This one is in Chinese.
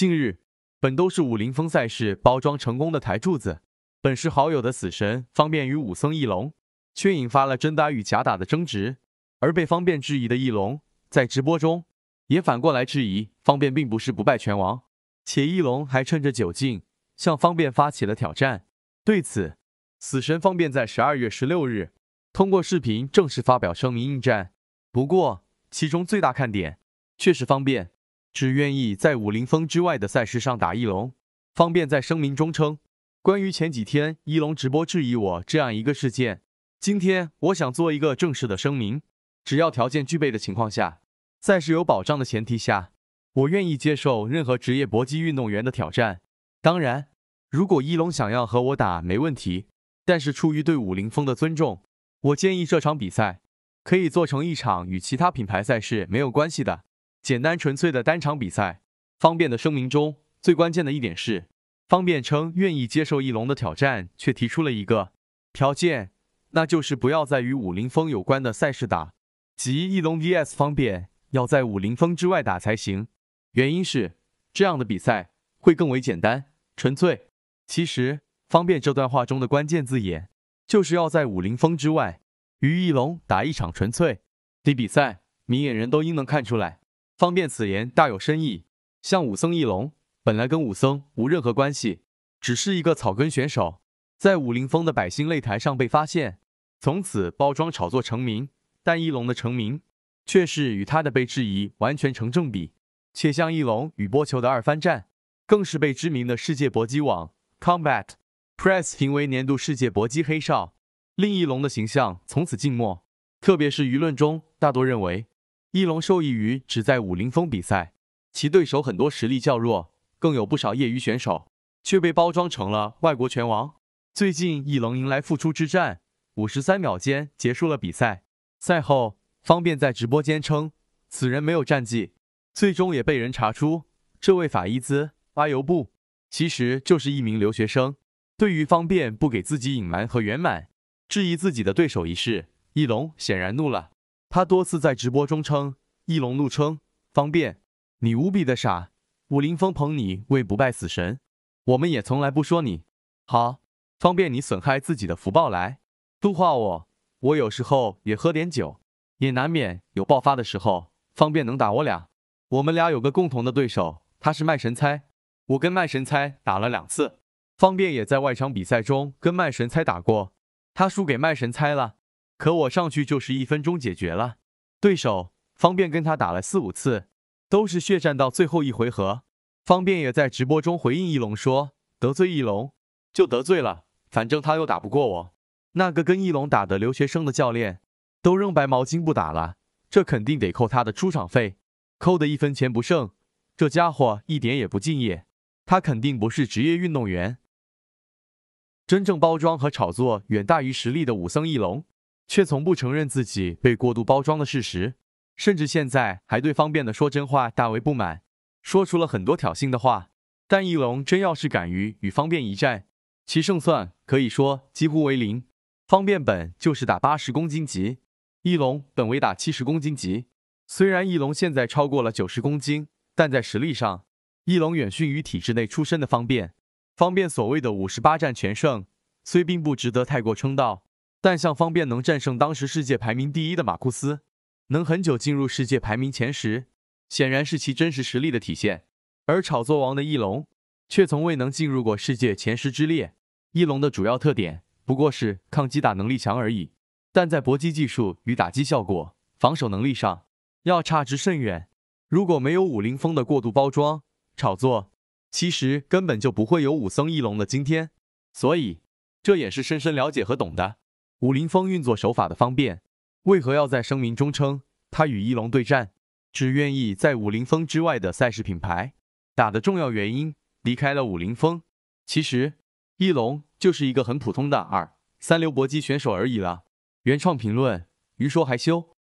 近日，本都是武林风赛事包装成功的台柱子，本是好友的死神方便与武僧翼龙，却引发了真打与假打的争执，而被方便质疑的翼龙，在直播中也反过来质疑方便并不是不败拳王，且翼龙还趁着酒劲向方便发起了挑战。对此，死神方便在十二月十六日通过视频正式发表声明应战。不过，其中最大看点却是方便。只愿意在武林风之外的赛事上打一龙，方便在声明中称，关于前几天一龙直播质疑我这样一个事件，今天我想做一个正式的声明。只要条件具备的情况下，赛事有保障的前提下，我愿意接受任何职业搏击运动员的挑战。当然，如果一龙想要和我打没问题，但是出于对武林风的尊重，我建议这场比赛可以做成一场与其他品牌赛事没有关系的。简单纯粹的单场比赛，方便的声明中最关键的一点是，方便称愿意接受翼龙的挑战，却提出了一个条件，那就是不要在与武林风有关的赛事打，即翼龙 vs 方便要在武林风之外打才行。原因是这样的比赛会更为简单纯粹。其实方便这段话中的关键字眼就是要在武林风之外与翼龙打一场纯粹的比赛，明眼人都应能看出来。方便，此言大有深意。像武僧一龙，本来跟武僧无任何关系，只是一个草根选手，在武林风的百姓擂台上被发现，从此包装炒作成名。但一龙的成名，却是与他的被质疑完全成正比。且像一龙与波球的二番战，更是被知名的世界搏击网 Combat Press 评为年度世界搏击黑哨。令一龙的形象从此静默。特别是舆论中，大多认为。翼龙受益于只在武林风比赛，其对手很多实力较弱，更有不少业余选手却被包装成了外国拳王。最近翼龙迎来复出之战，五十三秒间结束了比赛。赛后，方便在直播间称此人没有战绩，最终也被人查出这位法伊兹阿尤布其实就是一名留学生。对于方便不给自己隐瞒和圆满质疑自己的对手一事，翼龙显然怒了。他多次在直播中称：“翼龙怒称方便你无比的傻，武林风捧你为不败死神，我们也从来不说你好方便你损害自己的福报来度化我。我有时候也喝点酒，也难免有爆发的时候。方便能打我俩，我们俩有个共同的对手，他是麦神猜。我跟麦神猜打了两次，方便也在外场比赛中跟麦神猜打过，他输给麦神猜了。”可我上去就是一分钟解决了对手，方便跟他打了四五次，都是血战到最后一回合。方便也在直播中回应翼龙说：“得罪翼龙就得罪了，反正他又打不过我。”那个跟翼龙打的留学生的教练都扔白毛巾不打了，这肯定得扣他的出场费，扣的一分钱不剩。这家伙一点也不敬业，他肯定不是职业运动员。真正包装和炒作远大于实力的武僧翼龙。却从不承认自己被过度包装的事实，甚至现在还对方便的说真话大为不满，说出了很多挑衅的话。但翼龙真要是敢于与方便一战，其胜算可以说几乎为零。方便本就是打八十公斤级，翼龙本为打七十公斤级。虽然翼龙现在超过了九十公斤，但在实力上，翼龙远逊于体制内出身的方便。方便所谓的五十八战全胜，虽并不值得太过称道。但像方便能战胜当时世界排名第一的马库斯，能很久进入世界排名前十，显然是其真实实力的体现。而炒作王的翼龙，却从未能进入过世界前十之列。翼龙的主要特点不过是抗击打能力强而已，但在搏击技术与打击效果、防守能力上，要差之甚远。如果没有武林风的过度包装、炒作，其实根本就不会有武僧翼龙的今天。所以，这也是深深了解和懂的。武林风运作手法的方便，为何要在声明中称他与翼龙对战，只愿意在武林风之外的赛事品牌打的重要原因离开了武林风？其实，翼龙就是一个很普通的二三流搏击选手而已了。原创评论，鱼说还修。